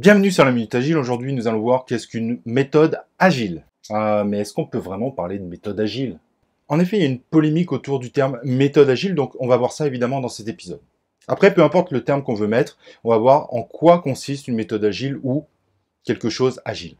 Bienvenue sur la Minute Agile. Aujourd'hui, nous allons voir qu'est-ce qu'une méthode agile. Euh, mais est-ce qu'on peut vraiment parler de méthode agile En effet, il y a une polémique autour du terme méthode agile, donc on va voir ça évidemment dans cet épisode. Après, peu importe le terme qu'on veut mettre, on va voir en quoi consiste une méthode agile ou quelque chose agile.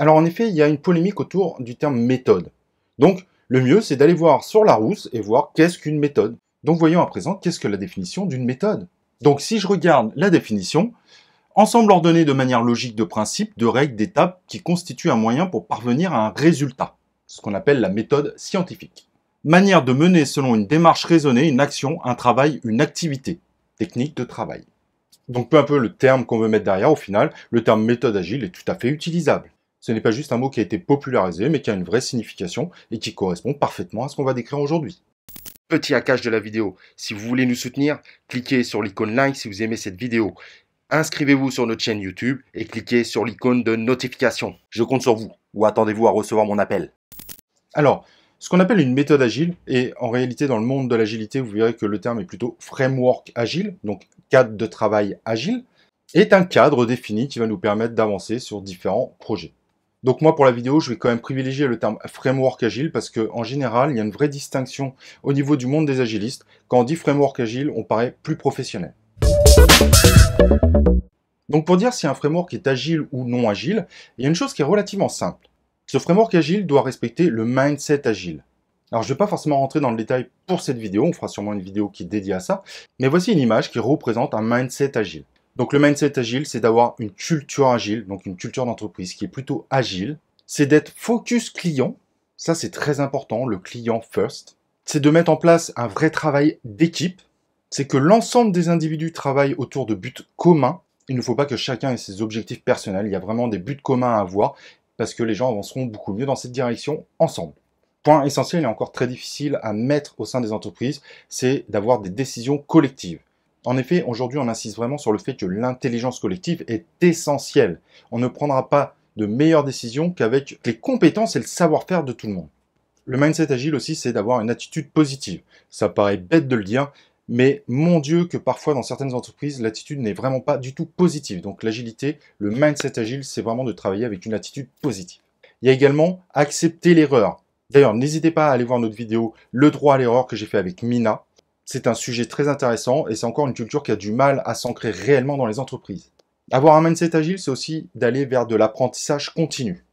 Alors en effet, il y a une polémique autour du terme méthode. Donc le mieux, c'est d'aller voir sur la rousse et voir qu'est-ce qu'une méthode. Donc voyons à présent qu'est-ce que la définition d'une méthode. Donc si je regarde la définition, ensemble ordonné de manière logique de principes, de règles, d'étapes qui constituent un moyen pour parvenir à un résultat, ce qu'on appelle la méthode scientifique. Manière de mener selon une démarche raisonnée une action, un travail, une activité, technique de travail. Donc peu à peu le terme qu'on veut mettre derrière, au final, le terme méthode agile est tout à fait utilisable. Ce n'est pas juste un mot qui a été popularisé, mais qui a une vraie signification et qui correspond parfaitement à ce qu'on va décrire aujourd'hui. Petit hackage de la vidéo. Si vous voulez nous soutenir, cliquez sur l'icône like si vous aimez cette vidéo. Inscrivez-vous sur notre chaîne YouTube et cliquez sur l'icône de notification. Je compte sur vous ou attendez-vous à recevoir mon appel. Alors, ce qu'on appelle une méthode agile, et en réalité dans le monde de l'agilité, vous verrez que le terme est plutôt framework agile, donc cadre de travail agile, est un cadre défini qui va nous permettre d'avancer sur différents projets. Donc moi pour la vidéo, je vais quand même privilégier le terme framework agile parce qu'en général, il y a une vraie distinction au niveau du monde des agilistes. Quand on dit framework agile, on paraît plus professionnel. Donc pour dire si un framework est agile ou non agile, il y a une chose qui est relativement simple. Ce framework agile doit respecter le mindset agile. Alors je ne vais pas forcément rentrer dans le détail pour cette vidéo, on fera sûrement une vidéo qui est dédiée à ça, mais voici une image qui représente un mindset agile. Donc le mindset agile, c'est d'avoir une culture agile, donc une culture d'entreprise qui est plutôt agile. C'est d'être focus client, ça c'est très important, le client first. C'est de mettre en place un vrai travail d'équipe. C'est que l'ensemble des individus travaillent autour de buts communs. Il ne faut pas que chacun ait ses objectifs personnels. Il y a vraiment des buts communs à avoir parce que les gens avanceront beaucoup mieux dans cette direction ensemble. Point essentiel et encore très difficile à mettre au sein des entreprises, c'est d'avoir des décisions collectives. En effet, aujourd'hui, on insiste vraiment sur le fait que l'intelligence collective est essentielle. On ne prendra pas de meilleures décisions qu'avec les compétences et le savoir-faire de tout le monde. Le mindset agile aussi, c'est d'avoir une attitude positive. Ça paraît bête de le dire, mais mon Dieu que parfois dans certaines entreprises, l'attitude n'est vraiment pas du tout positive. Donc l'agilité, le mindset agile, c'est vraiment de travailler avec une attitude positive. Il y a également accepter l'erreur. D'ailleurs, n'hésitez pas à aller voir notre vidéo Le droit à l'erreur que j'ai fait avec Mina. C'est un sujet très intéressant et c'est encore une culture qui a du mal à s'ancrer réellement dans les entreprises. Avoir un mindset agile, c'est aussi d'aller vers de l'apprentissage continu.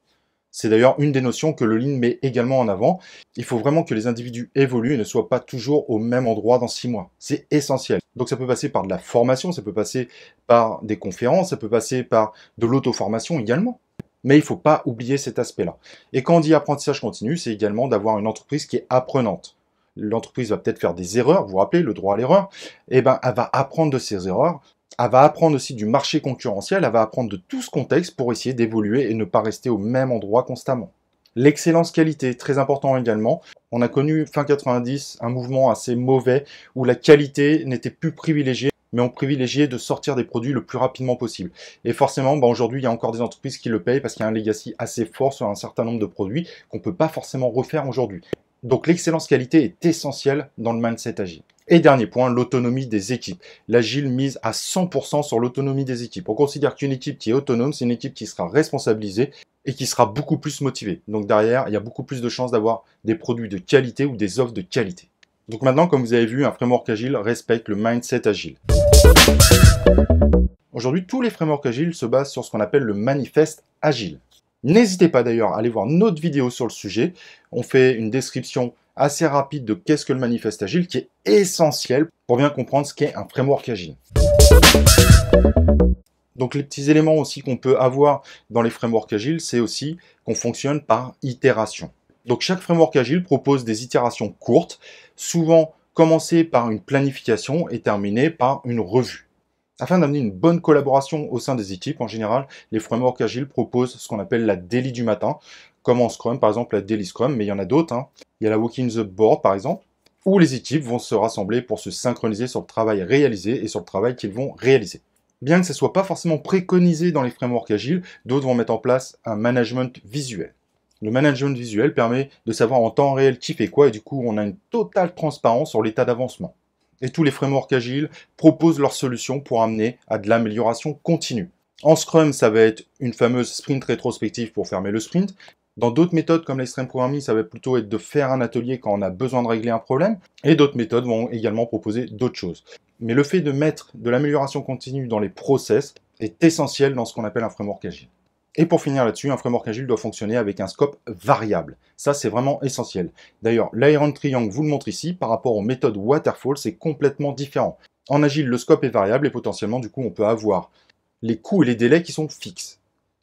C'est d'ailleurs une des notions que le Lean met également en avant. Il faut vraiment que les individus évoluent et ne soient pas toujours au même endroit dans six mois. C'est essentiel. Donc ça peut passer par de la formation, ça peut passer par des conférences, ça peut passer par de l'auto-formation également. Mais il ne faut pas oublier cet aspect-là. Et quand on dit apprentissage continu, c'est également d'avoir une entreprise qui est apprenante l'entreprise va peut-être faire des erreurs, vous vous rappelez, le droit à l'erreur, et eh bien elle va apprendre de ses erreurs, elle va apprendre aussi du marché concurrentiel, elle va apprendre de tout ce contexte pour essayer d'évoluer et ne pas rester au même endroit constamment. L'excellence qualité, très important également. On a connu fin 90 un mouvement assez mauvais où la qualité n'était plus privilégiée, mais on privilégiait de sortir des produits le plus rapidement possible. Et forcément, ben, aujourd'hui, il y a encore des entreprises qui le payent parce qu'il y a un legacy assez fort sur un certain nombre de produits qu'on ne peut pas forcément refaire aujourd'hui. Donc l'excellence qualité est essentielle dans le mindset agile. Et dernier point, l'autonomie des équipes. L'agile mise à 100% sur l'autonomie des équipes. On considère qu'une équipe qui est autonome, c'est une équipe qui sera responsabilisée et qui sera beaucoup plus motivée. Donc derrière, il y a beaucoup plus de chances d'avoir des produits de qualité ou des offres de qualité. Donc maintenant, comme vous avez vu, un framework agile respecte le mindset agile. Aujourd'hui, tous les frameworks agiles se basent sur ce qu'on appelle le manifeste agile. N'hésitez pas d'ailleurs à aller voir notre vidéo sur le sujet. On fait une description assez rapide de qu'est-ce que le manifeste agile qui est essentiel pour bien comprendre ce qu'est un framework agile. Donc les petits éléments aussi qu'on peut avoir dans les frameworks agiles, c'est aussi qu'on fonctionne par itération. Donc chaque framework agile propose des itérations courtes, souvent commencées par une planification et terminées par une revue. Afin d'amener une bonne collaboration au sein des équipes, en général, les frameworks agiles proposent ce qu'on appelle la daily du matin, comme en Scrum, par exemple la daily Scrum, mais il y en a d'autres. Hein. Il y a la Walking the Board, par exemple, où les équipes vont se rassembler pour se synchroniser sur le travail réalisé et sur le travail qu'ils vont réaliser. Bien que ce ne soit pas forcément préconisé dans les frameworks agiles, d'autres vont mettre en place un management visuel. Le management visuel permet de savoir en temps réel qui fait quoi et du coup on a une totale transparence sur l'état d'avancement et tous les frameworks agiles proposent leurs solutions pour amener à de l'amélioration continue. En Scrum, ça va être une fameuse sprint rétrospective pour fermer le sprint. Dans d'autres méthodes comme l'extrême programming, ça va plutôt être de faire un atelier quand on a besoin de régler un problème. Et d'autres méthodes vont également proposer d'autres choses. Mais le fait de mettre de l'amélioration continue dans les process est essentiel dans ce qu'on appelle un framework agile. Et pour finir là-dessus, un framework agile doit fonctionner avec un scope variable. Ça, c'est vraiment essentiel. D'ailleurs, l'Iron Triangle vous le montre ici, par rapport aux méthodes Waterfall, c'est complètement différent. En agile, le scope est variable et potentiellement, du coup, on peut avoir les coûts et les délais qui sont fixes.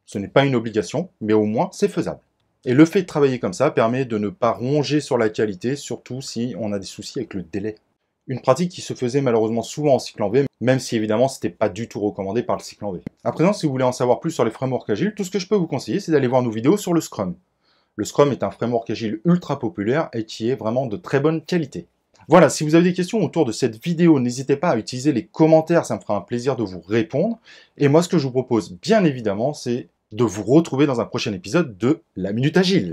Ce n'est pas une obligation, mais au moins, c'est faisable. Et le fait de travailler comme ça permet de ne pas ronger sur la qualité, surtout si on a des soucis avec le délai. Une pratique qui se faisait malheureusement souvent en cycle en V, même si évidemment c'était pas du tout recommandé par le cycle en V. À présent, si vous voulez en savoir plus sur les frameworks agiles, tout ce que je peux vous conseiller, c'est d'aller voir nos vidéos sur le Scrum. Le Scrum est un framework agile ultra populaire et qui est vraiment de très bonne qualité. Voilà, si vous avez des questions autour de cette vidéo, n'hésitez pas à utiliser les commentaires, ça me fera un plaisir de vous répondre. Et moi, ce que je vous propose, bien évidemment, c'est de vous retrouver dans un prochain épisode de La Minute Agile.